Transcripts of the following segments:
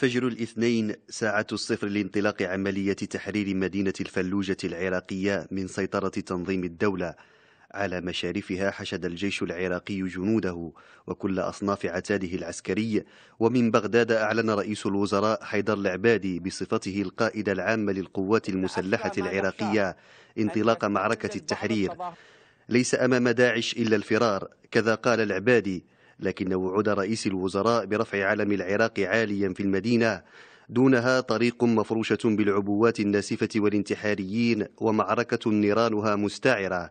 فجر الاثنين ساعة الصفر لانطلاق عملية تحرير مدينة الفلوجة العراقية من سيطرة تنظيم الدولة على مشارفها حشد الجيش العراقي جنوده وكل أصناف عتاده العسكري ومن بغداد أعلن رئيس الوزراء حيدر العبادي بصفته القائد العام للقوات المسلحة العراقية انطلاق معركة التحرير ليس أمام داعش إلا الفرار كذا قال العبادي لكن وعود رئيس الوزراء برفع علم العراق عاليا في المدينة دونها طريق مفروشة بالعبوات الناسفة والانتحاريين ومعركة نيرانها مستعرة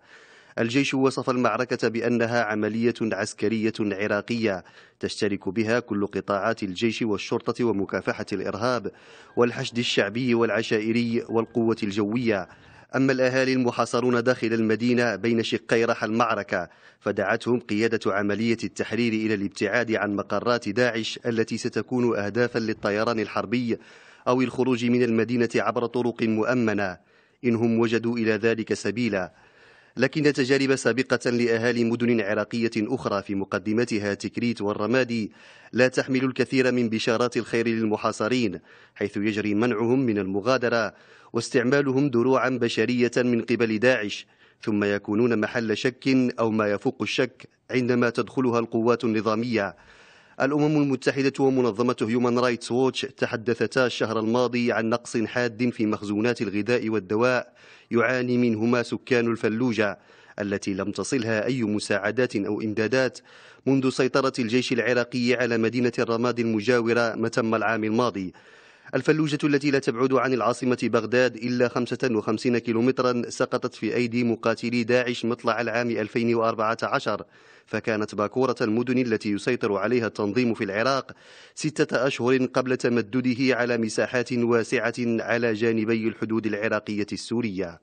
الجيش وصف المعركة بأنها عملية عسكرية عراقية تشترك بها كل قطاعات الجيش والشرطة ومكافحة الإرهاب والحشد الشعبي والعشائري والقوة الجوية أما الأهالي المحاصرون داخل المدينة بين شقي رحى المعركة فدعتهم قيادة عملية التحرير إلى الابتعاد عن مقرات داعش التي ستكون أهدافا للطيران الحربي أو الخروج من المدينة عبر طرق مؤمنة إنهم وجدوا إلى ذلك سبيلا لكن تجارب سابقة لأهالي مدن عراقية أخرى في مقدمتها تكريت والرمادي لا تحمل الكثير من بشارات الخير للمحاصرين حيث يجري منعهم من المغادرة واستعمالهم دروعا بشرية من قبل داعش ثم يكونون محل شك أو ما يفوق الشك عندما تدخلها القوات النظامية الأمم المتحدة ومنظمة هيومان رايتس ووتش تحدثتا الشهر الماضي عن نقص حاد في مخزونات الغذاء والدواء يعاني منهما سكان الفلوجة التي لم تصلها أي مساعدات أو إمدادات منذ سيطرة الجيش العراقي على مدينة الرماد المجاورة متم العام الماضي الفلوجة التي لا تبعد عن العاصمة بغداد إلا 55 كيلومترا سقطت في أيدي مقاتلي داعش مطلع العام 2014 فكانت باكورة المدن التي يسيطر عليها التنظيم في العراق ستة أشهر قبل تمدده على مساحات واسعة على جانبي الحدود العراقية السورية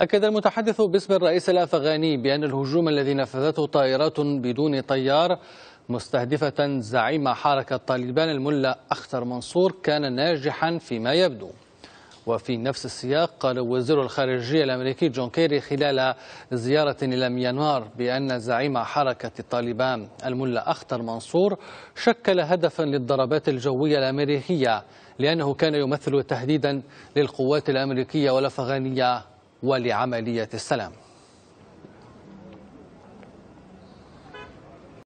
أكد المتحدث باسم الرئيس الأفغاني بأن الهجوم الذي نفذته طائرات بدون طيار مستهدفة زعيم حركة طالبان الملا أختر منصور كان ناجحا فيما يبدو وفي نفس السياق قال وزير الخارجية الأمريكي جون كيري خلال زيارة إلى ميانمار بأن زعيم حركة طالبان الملا أختر منصور شكل هدفا للضربات الجوية الأمريكية لأنه كان يمثل تهديدا للقوات الأمريكية والأفغانية ولعملية السلام